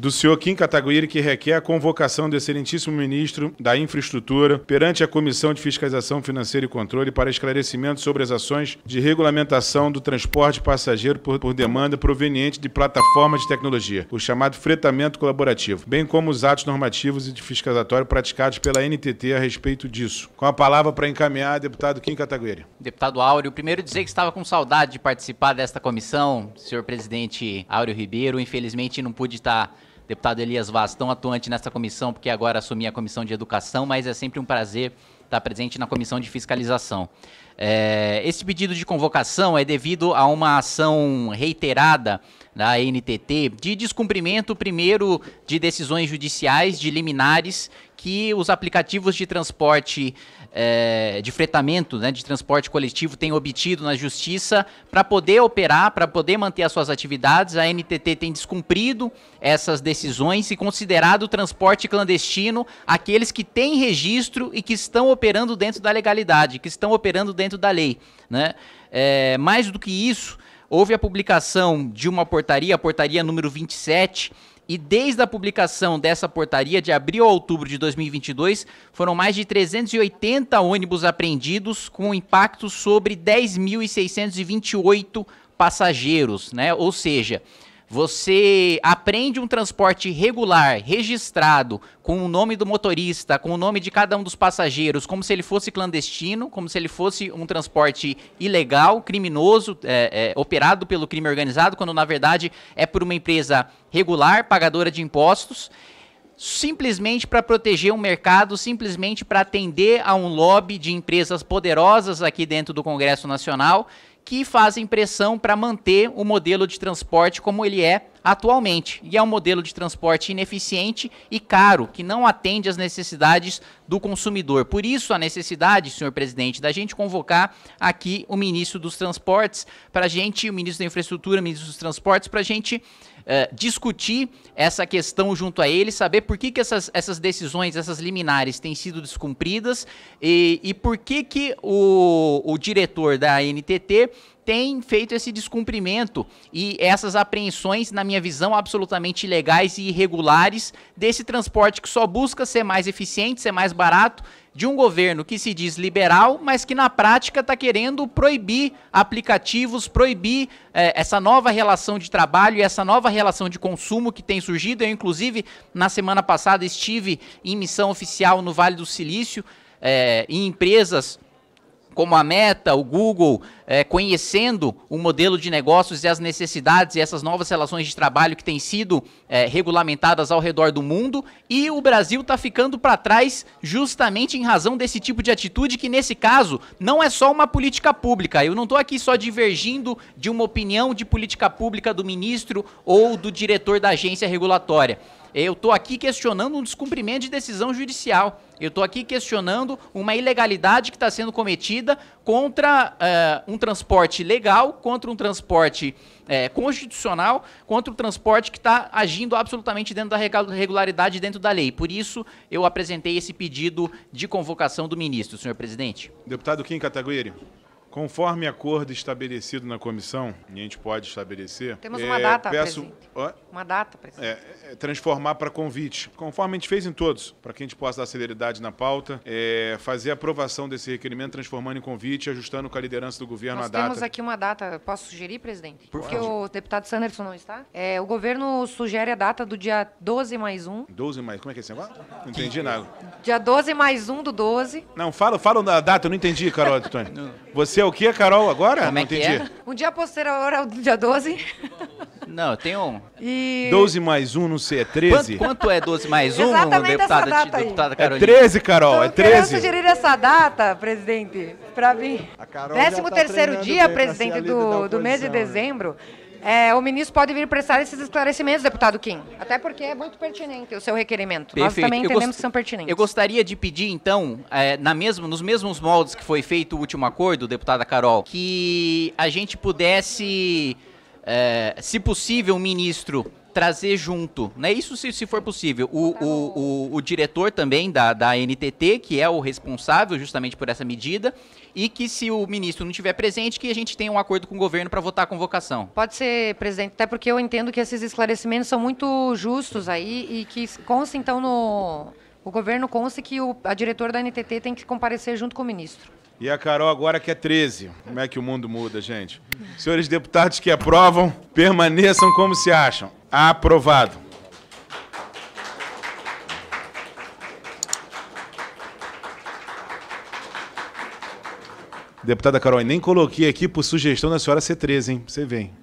do senhor Kim Kataguiri que requer a convocação do excelentíssimo ministro da Infraestrutura perante a Comissão de Fiscalização Financeira e Controle para esclarecimento sobre as ações de regulamentação do transporte passageiro por, por demanda proveniente de plataformas de tecnologia, o chamado fretamento colaborativo, bem como os atos normativos e de fiscalizatório praticados pela NTT a respeito disso. Com a palavra para encaminhar, deputado Kim Kataguiri. Deputado Áureo, primeiro dizer que estava com saudade de participar desta comissão, senhor presidente Áureo Ribeiro, infelizmente não pude estar deputado Elias Vaz, tão atuante nessa comissão, porque agora assumi a comissão de educação, mas é sempre um prazer estar presente na comissão de fiscalização. É, este pedido de convocação é devido a uma ação reiterada da NTT de descumprimento, primeiro, de decisões judiciais, de liminares, que os aplicativos de transporte é, de fretamento, né, de transporte coletivo, têm obtido na justiça para poder operar, para poder manter as suas atividades. A NTT tem descumprido essas decisões e considerado o transporte clandestino aqueles que têm registro e que estão operando dentro da legalidade, que estão operando dentro da lei. Né? É, mais do que isso, houve a publicação de uma portaria, a portaria número 27, e desde a publicação dessa portaria de abril a outubro de 2022, foram mais de 380 ônibus apreendidos com impacto sobre 10.628 passageiros, né? Ou seja, você aprende um transporte regular, registrado, com o nome do motorista, com o nome de cada um dos passageiros, como se ele fosse clandestino, como se ele fosse um transporte ilegal, criminoso, é, é, operado pelo crime organizado, quando na verdade é por uma empresa regular, pagadora de impostos simplesmente para proteger um mercado, simplesmente para atender a um lobby de empresas poderosas aqui dentro do Congresso Nacional, que fazem pressão para manter o modelo de transporte como ele é atualmente. E é um modelo de transporte ineficiente e caro, que não atende às necessidades do consumidor. Por isso, a necessidade, senhor presidente, da gente convocar aqui o ministro dos Transportes, para gente, o ministro da Infraestrutura, o ministro dos Transportes, para a gente eh, discutir essa questão junto a ele, saber por que, que essas, essas decisões, essas liminares têm sido descumpridas e, e por que, que o, o diretor da NTT tem feito esse descumprimento e essas apreensões, na minha visão, absolutamente ilegais e irregulares desse transporte que só busca ser mais eficiente, ser mais barato de um governo que se diz liberal, mas que na prática está querendo proibir aplicativos, proibir eh, essa nova relação de trabalho e essa nova relação de consumo que tem surgido. Eu, inclusive, na semana passada estive em missão oficial no Vale do Silício, eh, em empresas como a Meta, o Google, é, conhecendo o modelo de negócios e as necessidades e essas novas relações de trabalho que têm sido é, regulamentadas ao redor do mundo. E o Brasil está ficando para trás justamente em razão desse tipo de atitude, que nesse caso não é só uma política pública. Eu não estou aqui só divergindo de uma opinião de política pública do ministro ou do diretor da agência regulatória. Eu estou aqui questionando um descumprimento de decisão judicial. Eu estou aqui questionando uma ilegalidade que está sendo cometida contra uh, um transporte legal, contra um transporte uh, constitucional, contra um transporte que está agindo absolutamente dentro da regularidade, dentro da lei. Por isso, eu apresentei esse pedido de convocação do ministro, senhor presidente. Deputado Kim Kataguiri. Conforme acordo estabelecido na comissão, e a gente pode estabelecer. Temos é, uma data, peço, Uma data, presidente. É, é, transformar para convite. Conforme a gente fez em todos, para que a gente possa dar celeridade na pauta, é, fazer a aprovação desse requerimento, transformando em convite, ajustando com a liderança do governo Nós a data. Nós temos aqui uma data, posso sugerir, presidente? Por Porque o deputado Sanderson não está. É, o governo sugere a data do dia 12 mais 1. 12 mais. Como é que é esse negócio? Não entendi nada. Dia 12 mais 1 do 12. Não, fala, fala a data, eu não entendi, Carol Antônio. Você você é o quê, Carol, agora? Como é que entendi. É? Um dia posterior ao dia 12. Não, tem um. E... 12 mais 1, não sei, é 13? Quanto, quanto é 12 mais 1, Exatamente deputada, data deputada é Carolina? É 13, Carol, então, é 13. Eu sugerir essa data, presidente, para mim. 13 tá dia, presidente, do, do mês de né? dezembro. Né? É, o ministro pode vir prestar esses esclarecimentos, deputado Kim. Até porque é muito pertinente o seu requerimento. Perfeito. Nós também entendemos gost... que são pertinentes. Eu gostaria de pedir, então, é, na mesmo, nos mesmos moldes que foi feito o último acordo, deputada Carol, que a gente pudesse, é, se possível, ministro trazer junto, né? Isso se, se for possível. O, o, o, o diretor também da, da NTT, que é o responsável justamente por essa medida, e que se o ministro não estiver presente, que a gente tenha um acordo com o governo para votar a convocação. Pode ser, presidente, até porque eu entendo que esses esclarecimentos são muito justos aí e que consta então no o governo consta que o, a diretora da NTT tem que comparecer junto com o ministro. E a Carol agora que é 13. Como é que o mundo muda, gente? Senhores deputados que aprovam, permaneçam como se acham. Aprovado. Deputada Carol, nem coloquei aqui por sugestão da senhora C13, hein? Você vem.